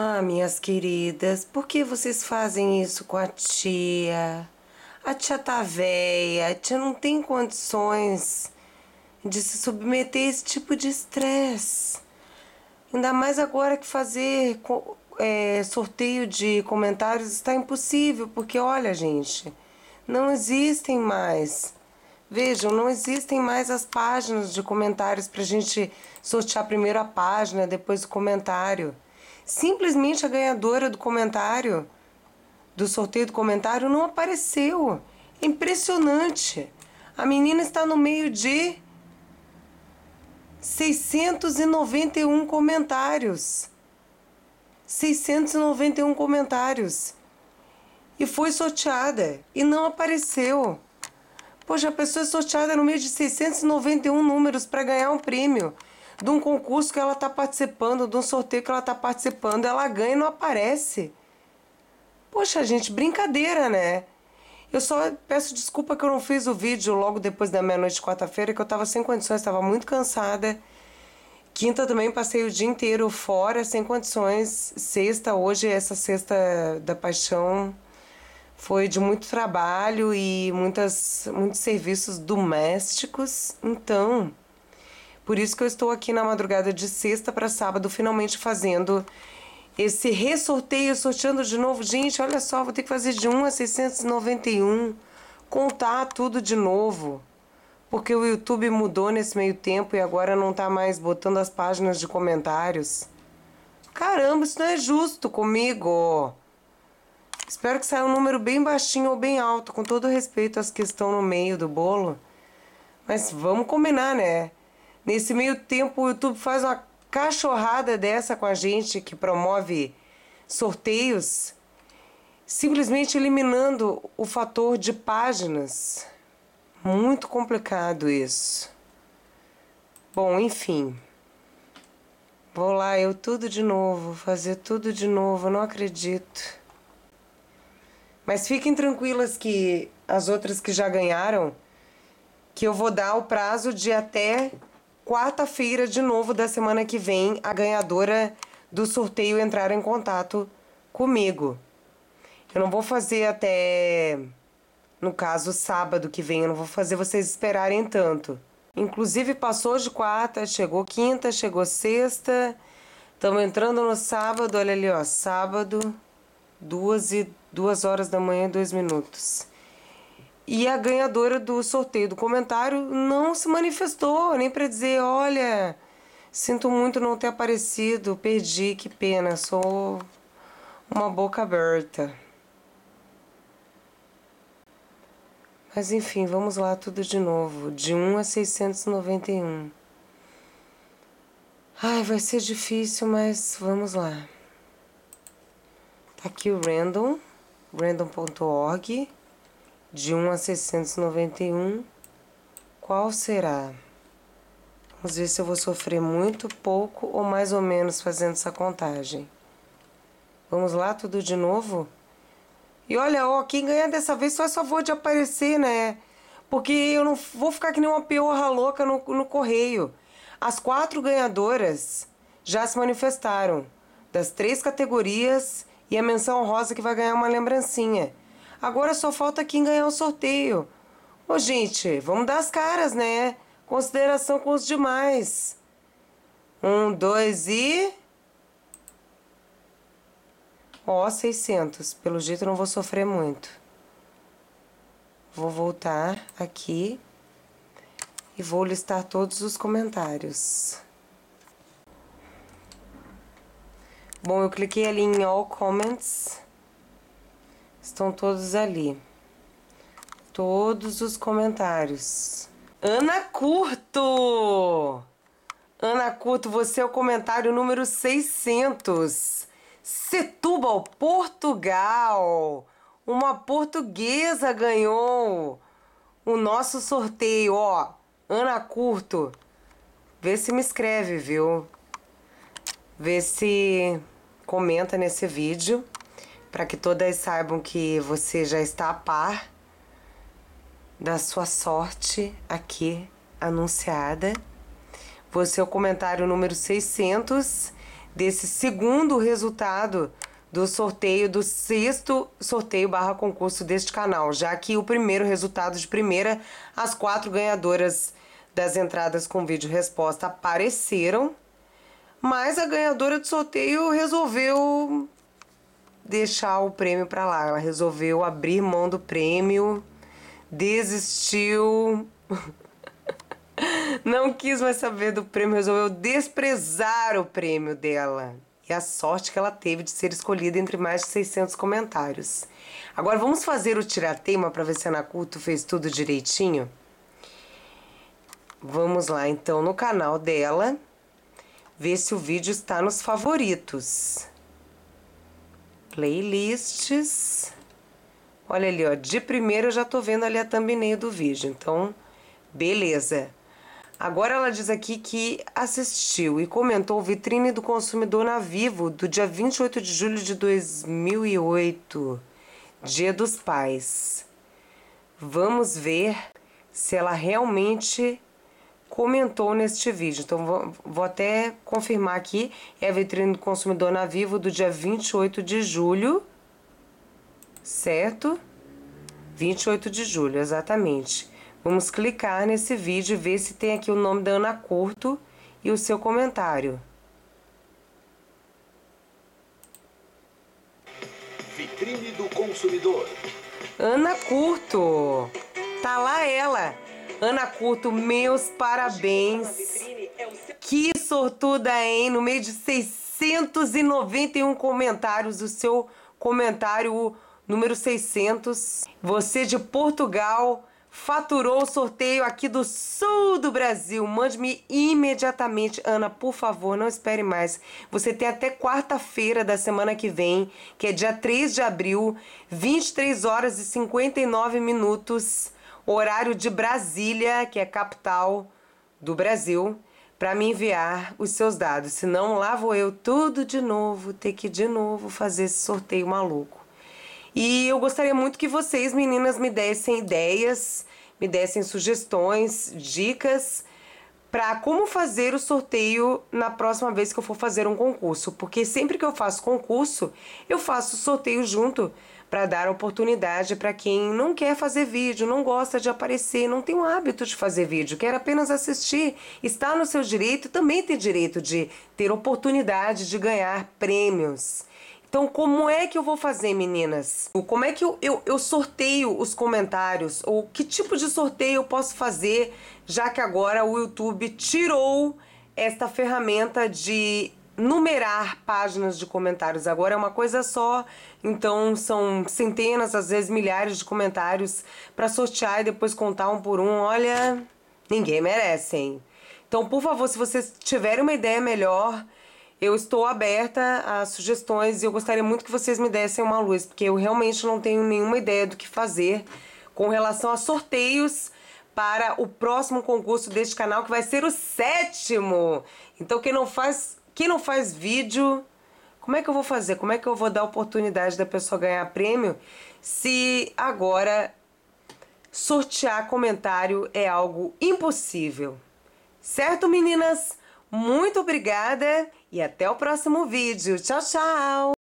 Ah, minhas queridas, por que vocês fazem isso com a tia? A tia tá véia, a tia não tem condições de se submeter a esse tipo de estresse. Ainda mais agora que fazer é, sorteio de comentários está impossível, porque olha, gente, não existem mais. Vejam, não existem mais as páginas de comentários para a gente sortear primeiro a página, depois o comentário. Simplesmente a ganhadora do comentário, do sorteio do comentário, não apareceu. É impressionante. A menina está no meio de 691 comentários. 691 comentários. E foi sorteada e não apareceu. Poxa, a pessoa é sorteada no meio de 691 números para ganhar um prêmio de um concurso que ela está participando, de um sorteio que ela está participando, ela ganha e não aparece. Poxa, gente, brincadeira, né? Eu só peço desculpa que eu não fiz o vídeo logo depois da meia-noite de quarta-feira, que eu estava sem condições, estava muito cansada. Quinta também passei o dia inteiro fora, sem condições. Sexta, hoje, essa sexta da paixão foi de muito trabalho e muitas, muitos serviços domésticos. Então, por isso que eu estou aqui na madrugada de sexta para sábado, finalmente fazendo esse ressorteio, sorteando de novo. Gente, olha só, vou ter que fazer de 1 a 691, contar tudo de novo. Porque o YouTube mudou nesse meio tempo e agora não está mais botando as páginas de comentários. Caramba, isso não é justo comigo. Espero que saia um número bem baixinho ou bem alto, com todo respeito às que estão no meio do bolo. Mas vamos combinar, né? Nesse meio tempo, o YouTube faz uma cachorrada dessa com a gente que promove sorteios, simplesmente eliminando o fator de páginas. Muito complicado isso. Bom, enfim. Vou lá, eu tudo de novo, fazer tudo de novo, não acredito. Mas fiquem tranquilas que as outras que já ganharam, que eu vou dar o prazo de até quarta-feira de novo da semana que vem, a ganhadora do sorteio entrar em contato comigo. Eu não vou fazer até no caso sábado que vem, eu não vou fazer vocês esperarem tanto. Inclusive passou de quarta, chegou quinta, chegou sexta. Estamos entrando no sábado, olha ali, ó, sábado, duas e duas horas da manhã e dois minutos. E a ganhadora do sorteio do comentário não se manifestou, nem para dizer: olha, sinto muito não ter aparecido, perdi, que pena, sou uma boca aberta. Mas enfim, vamos lá tudo de novo, de 1 a 691. Ai, vai ser difícil, mas vamos lá. Tá aqui o random, random.org de 1 a 691, qual será? Vamos ver se eu vou sofrer muito, pouco ou mais ou menos fazendo essa contagem. Vamos lá, tudo de novo? E olha, ó, quem ganha dessa vez só vou de aparecer, né? Porque eu não vou ficar que nem uma peorra louca no, no correio. As quatro ganhadoras já se manifestaram das três categorias e a menção rosa que vai ganhar é uma lembrancinha. Agora só falta quem ganhar o sorteio. Ô, gente, vamos dar as caras, né? Consideração com os demais. Um, dois e. Ó, oh, 600. Pelo jeito não vou sofrer muito. Vou voltar aqui e vou listar todos os comentários. Bom, eu cliquei ali em All Comments. Estão todos ali. Todos os comentários. Ana Curto! Ana Curto, você é o comentário número 600. Setúbal, Portugal. Uma portuguesa ganhou o nosso sorteio, ó. Ana Curto, vê se me escreve, viu? Vê se comenta nesse vídeo para que todas saibam que você já está a par da sua sorte aqui anunciada. Você é o comentário número 600 desse segundo resultado do sorteio do sexto sorteio barra concurso deste canal, já que o primeiro resultado de primeira, as quatro ganhadoras das entradas com vídeo resposta apareceram, mas a ganhadora do sorteio resolveu deixar o prêmio para lá. Ela resolveu abrir mão do prêmio, desistiu. Não quis mais saber do prêmio, resolveu desprezar o prêmio dela. E a sorte que ela teve de ser escolhida entre mais de 600 comentários. Agora vamos fazer o tirar tema para ver se a Anaculto fez tudo direitinho? Vamos lá então no canal dela, ver se o vídeo está nos favoritos. Playlists. Olha ali, ó. De primeira eu já tô vendo ali a thumbnail do vídeo. Então, beleza. Agora ela diz aqui que assistiu e comentou Vitrine do Consumidor na Vivo do dia 28 de julho de 2008, Dia dos Pais. Vamos ver se ela realmente comentou neste vídeo. Então vou, vou até confirmar aqui. É a vitrine do consumidor na Vivo do dia 28 de julho, certo? 28 de julho, exatamente. Vamos clicar nesse vídeo e ver se tem aqui o nome da Ana Curto e o seu comentário. Vitrine do consumidor. Ana Curto. Tá lá ela Ana Curto, meus parabéns. Que sortuda, hein? No meio de 691 comentários, o seu comentário número 600. Você de Portugal faturou o sorteio aqui do sul do Brasil. Mande-me imediatamente, Ana, por favor, não espere mais. Você tem até quarta-feira da semana que vem, que é dia 3 de abril, 23 horas e 59 minutos horário de Brasília, que é capital do Brasil, para me enviar os seus dados. Senão lá vou eu tudo de novo, ter que de novo fazer esse sorteio maluco. E eu gostaria muito que vocês, meninas, me dessem ideias, me dessem sugestões, dicas para como fazer o sorteio na próxima vez que eu for fazer um concurso, porque sempre que eu faço concurso, eu faço sorteio junto para dar oportunidade para quem não quer fazer vídeo, não gosta de aparecer, não tem o hábito de fazer vídeo, quer apenas assistir, está no seu direito, também tem direito de ter oportunidade de ganhar prêmios. Então, como é que eu vou fazer, meninas? Como é que eu, eu, eu, sorteio os comentários? Ou que tipo de sorteio eu posso fazer, já que agora o YouTube tirou esta ferramenta de numerar páginas de comentários agora é uma coisa só, então são centenas, às vezes milhares de comentários para sortear e depois contar um por um. Olha, ninguém merece, hein? Então, por favor, se vocês tiverem uma ideia melhor, eu estou aberta a sugestões e eu gostaria muito que vocês me dessem uma luz, porque eu realmente não tenho nenhuma ideia do que fazer com relação a sorteios para o próximo concurso deste canal, que vai ser o sétimo. Então, quem não faz quem não faz vídeo, como é que eu vou fazer? Como é que eu vou dar oportunidade da pessoa ganhar prêmio se agora sortear comentário é algo impossível? Certo, meninas? Muito obrigada e até o próximo vídeo. Tchau, tchau!